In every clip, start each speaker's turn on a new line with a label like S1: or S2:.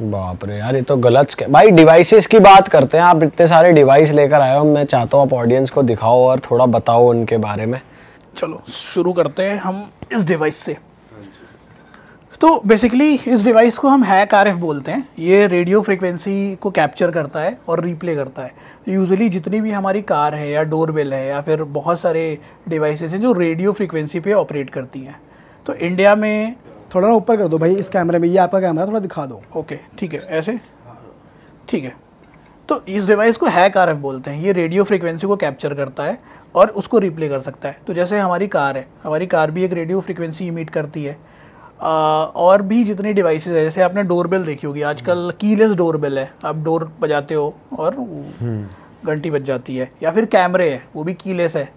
S1: बाप रे यार ये तो गलत भाई डिवाइसेस की बात करते हैं आप इतने सारे डिवाइस लेकर आए हो मैं चाहता हूँ आप ऑडियंस को दिखाओ और थोड़ा बताओ उनके बारे में चलो शुरू करते हैं हम इस डिवाइस से तो बेसिकली इस डिवाइस को हम हैक आर बोलते हैं ये रेडियो फ्रिक्वेंसी को कैप्चर करता है और रीप्ले करता है तो जितनी भी हमारी कार है या डोर है या फिर बहुत सारे डिवाइसेस हैं जो रेडियो फ्रिक्वेंसी पे ऑपरेट करती हैं तो इंडिया में थोड़ा ना ऊपर कर दो भाई इस कैमरे में ये आपका कैमरा थोड़ा दिखा दो ओके ठीक है ऐसे ठीक है तो इस डिवाइस को हैक आर बोलते हैं ये रेडियो फ्रिक्वेंसी को कैप्चर करता है और उसको रिप्ले कर सकता है तो जैसे हमारी कार है हमारी कार भी एक रेडियो फ्रिक्वेंसी इमिट करती है आ, और भी जितनी डिवाइस है जैसे आपने डोरबेल देखी होगी आजकल हम्म। कीलेस डोरबेल है आप डोर बजाते हो और हम्म। घंटी बज जाती है या फिर कैमरे है वो भी कीलेस है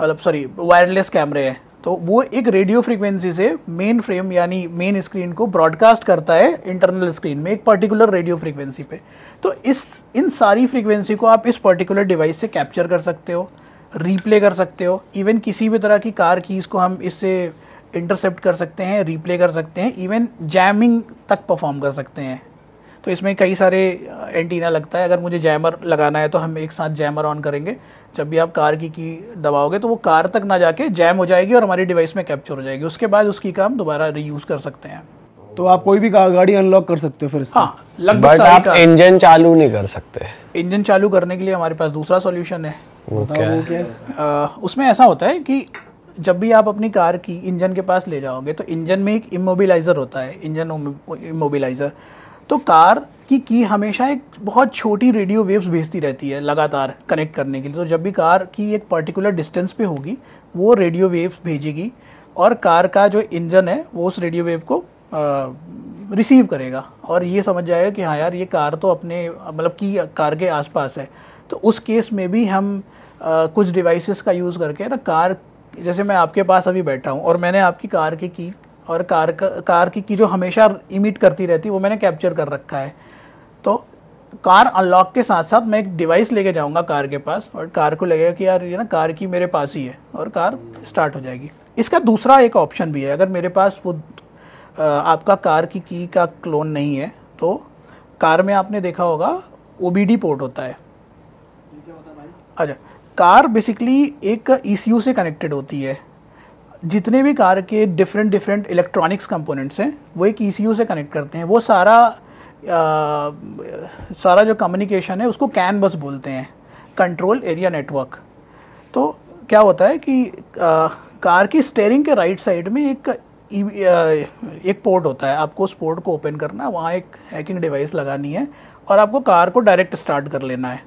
S1: मतलब सॉरी वायरलेस कैमरे हैं तो वो एक रेडियो फ्रीक्वेंसी से मेन फ्रेम यानी मेन स्क्रीन को ब्रॉडकास्ट करता है इंटरनल स्क्रीन में एक पर्टिकुलर रेडियो फ्रीक्वेंसी पे तो इस इन सारी फ्रीक्वेंसी को आप इस पर्टिकुलर डिवाइस से कैप्चर कर सकते हो रीप्ले कर सकते हो इवन किसी भी तरह की कार कीज़ को हम इससे इंटरसेप्ट कर सकते हैं रीप्ले कर सकते हैं इवन जैमिंग तक परफॉर्म कर सकते हैं तो इसमें कई सारे एंटीना uh, लगता है अगर मुझे जैमर लगाना है तो हम एक साथ जैमर ऑन करेंगे जब भी आप कार की की दबाओगे तो वो कार तक ना जाके जैम हो जाएगी और हमारी डिवाइस में कैप्चर हो जाएगी उसके बाद उसकी काम दोबारा रीयूज़ कर सकते हैं तो आप कोई भी गाड़ी अनलॉक कर सकते हो फिर हाँ लगभग आप इंजन चालू नहीं कर सकते इंजन चालू करने के लिए हमारे पास दूसरा सोल्यूशन है उसमें ऐसा होता है कि जब भी आप अपनी कार की इंजन के पास ले जाओगे तो इंजन में एक इमोबिलाइज़र होता है इंजन इमोबिलाइज़र तो कार की की हमेशा एक बहुत छोटी रेडियो वेव्स भेजती रहती है लगातार कनेक्ट करने के लिए तो जब भी कार की एक पर्टिकुलर डिस्टेंस पे होगी वो रेडियो वेव्स भेजेगी और कार का जो इंजन है वो उस रेडियो वेव को रिसीव करेगा और ये समझ जाएगा कि हाँ यार ये कार तो अपने मतलब की कार के आसपास है तो उस केस में भी हम आ, कुछ डिवाइसेस का यूज़ करके ना कार जैसे मैं आपके पास अभी बैठा हूँ और मैंने आपकी कार की की और कार का कार की, की जो हमेशा इमिट करती रहती है वो मैंने कैप्चर कर रखा है तो कार अनलॉक के साथ साथ मैं एक डिवाइस लेके जाऊंगा कार के पास और कार को लगेगा कि यार ये ना कार की मेरे पास ही है और कार स्टार्ट हो जाएगी इसका दूसरा एक ऑप्शन भी है अगर मेरे पास वो आपका कार की की का क्लोन नहीं है तो कार में आपने देखा होगा ओ पोर्ट होता है अच्छा कार बेसिकली एक ई e से कनेक्टेड होती है जितने भी कार के डिफरेंट डिफरेंट इलेक्ट्रॉनिक्स कंपोनेंट्स हैं वो एक ई e से कनेक्ट करते हैं वो सारा आ, सारा जो कम्युनिकेशन है उसको कैन बस बोलते हैं कंट्रोल एरिया नेटवर्क तो क्या होता है कि आ, कार की स्टेयरिंग के राइट साइड में एक e, एक पोर्ट होता है आपको उस पोर्ट को ओपन करना है वहाँ एक हैकिंग डिवाइस लगानी है और आपको कार को डायरेक्ट स्टार्ट कर लेना है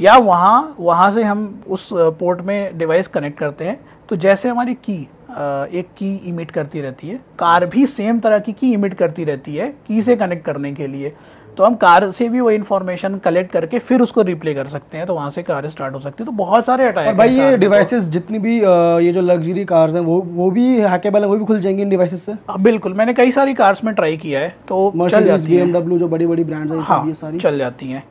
S1: या वहाँ वहाँ से हम उस पोर्ट में डिवाइस कनेक्ट करते हैं तो जैसे हमारी की एक की इमिट करती रहती है कार भी सेम तरह की की इमिट करती रहती है की से कनेक्ट करने के लिए तो हम कार से भी वो इन्फॉर्मेशन कलेक्ट करके फिर उसको रिप्ले कर सकते हैं तो वहाँ से कार स्टार्ट हो सकती है तो बहुत सारे अटैक भाई ये डिवाइसेस तो, जितनी भी ये जो लग्जरी कार्स हैं वो वो भी हैकेबल है वो भी खुल जाएंगी इन डिवाइसेस से बिल्कुल मैंने कई सारी कार्स में ट्राई किया है तो चल जाती है जो बड़ी बड़ी ब्रांड्स हैं हाँ, सारी चल जाती हैं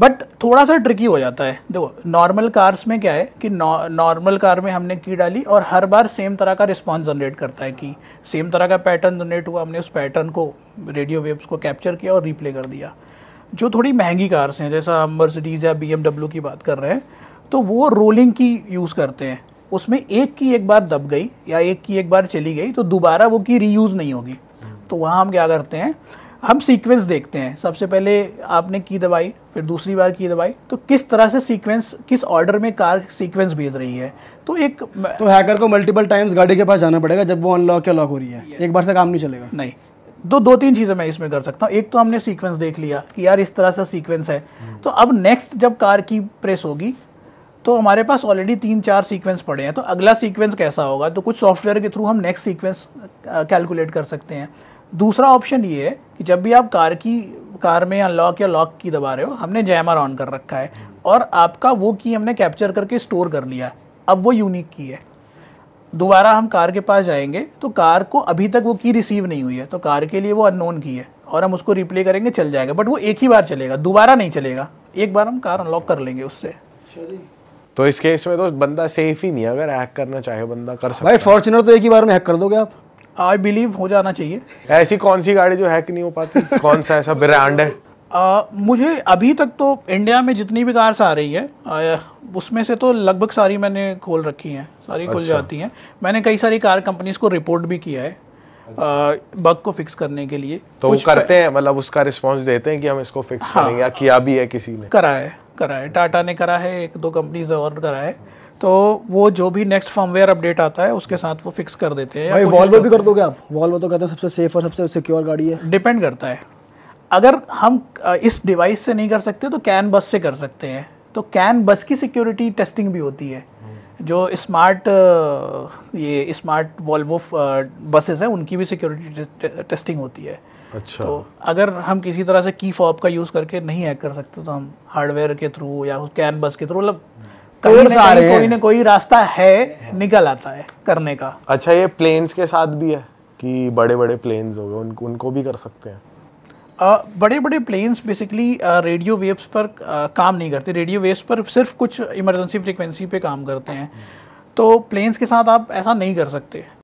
S1: बट थोड़ा सा ट्रिकी हो जाता है देखो नॉर्मल कार्स में क्या है कि नॉर्मल कार में हमने की डाली और हर बार सेम तरह का रिस्पॉन्स जनरेट करता है कि सेम तरह का पैटर्न जनरेट हुआ हमने उस पैटर्न को रेडियो वेव्स को कैप्चर किया और रिप्ले कर दिया जो थोड़ी महंगी कार्स हैं जैसा हम मर्सिडीज़ या बी की बात कर रहे हैं तो वो रोलिंग की यूज़ करते हैं उसमें एक की एक बार दब गई या एक की एक बार चली गई तो दोबारा वो की रीयूज़ नहीं होगी तो वहाँ हम क्या करते हैं हम सीक्वेंस देखते हैं सबसे पहले आपने की दवाई फिर दूसरी बार की दवाई तो किस तरह से सीक्वेंस किस ऑर्डर में कार सीक्वेंस भेज रही है तो एक तो हैकर को मल्टीपल टाइम्स गाड़ी के पास जाना पड़ेगा जब वो अनलॉक या लॉक हो रही है एक बार से काम नहीं चलेगा नहीं दो तो दो तीन चीज़ें मैं इसमें कर सकता हूँ एक तो हमने सीक्वेंस देख लिया कि यार इस तरह से सीक्वेंस है हम्म। तो अब नेक्स्ट जब कार की प्रेस होगी तो हमारे पास ऑलरेडी तीन चार सीक्वेंस पड़े हैं तो अगला सीक्वेंस कैसा होगा तो कुछ सॉफ्टवेयर के थ्रू हम नेक्स्ट सीक्वेंस कैलकुलेट कर सकते हैं दूसरा ऑप्शन ये है कि जब भी आप कार की कार में अनलॉक या लॉक की दबा रहे हो हमने जैमर ऑन कर रखा है और आपका वो की हमने कैप्चर करके स्टोर कर लिया है अब वो यूनिक की है दोबारा हम कार के पास जाएंगे तो कार को अभी तक वो की रिसीव नहीं हुई है तो कार के लिए वो अननोन की है और हम उसको रिप्ले करेंगे चल जाएगा बट वो एक ही बार चलेगा दोबारा नहीं चलेगा एक बार हम कार अनलॉक कर लेंगे उससे तो इस केस में तो बंदा सेफ ही नहीं है अगर हैक करना चाहे बंदा कर सकता भाई फॉर्चुनर तो एक ही बार में हैक कर दोगे आप आई बिलीव हो जाना चाहिए ऐसी कौन सी गाड़ी जो हैक नहीं हो पाती कौन सा ऐसा ब्रांड है आ, मुझे अभी तक तो इंडिया में जितनी भी कार्स आ रही है आ, उसमें से तो लगभग सारी मैंने खोल रखी हैं सारी खुल अच्छा। जाती हैं मैंने कई सारी कार कंपनीज को रिपोर्ट भी किया है बग को फिक्स करने के लिए तो वो करते हैं मतलब उसका रिस्पांस देते हैं कि हम इसको फिक्स हाँ, करेंगे या किया भी है किसी ने करा है करा है टाटा ने करा है एक दो कंपनीज और करा है तो वो जो भी नेक्स्ट फर्मवेयर अपडेट आता है उसके साथ वो फिक्स कर देते हैं भाई वॉल्वो भी कर दोगे आप वॉल्वो तो कहते हैं सबसे सेफ और सबसे सिक्योर गाड़ी है डिपेंड करता है अगर हम इस डिवाइस से नहीं कर सकते तो कैन बस से कर सकते हैं तो कैन बस की सिक्योरिटी टेस्टिंग भी होती है जो स्मार्ट ये स्मार्ट वॉल्वो बसेस हैं उनकी भी सिक्योरिटी टेस्टिंग होती है अच्छा तो अगर हम किसी तरह से की फॉब का यूज़ करके नहीं हैक कर सकते तो हम हार्डवेयर के थ्रू या कैन बस के थ्रू मतलब कहीं ना कोई ना कोई रास्ता है निकल आता है करने का अच्छा ये प्लेन्स के साथ भी है कि बड़े बड़े प्लेन्स हो गए उनको उनको भी कर सकते हैं आ, बड़े बड़े प्लेन्स बेसिकली रेडियो वेव्स पर आ, काम नहीं करते रेडियो वेव्स पर सिर्फ कुछ इमरजेंसी फ्रिक्वेंसी पे काम करते हैं तो प्लेन्स के साथ आप ऐसा नहीं कर सकते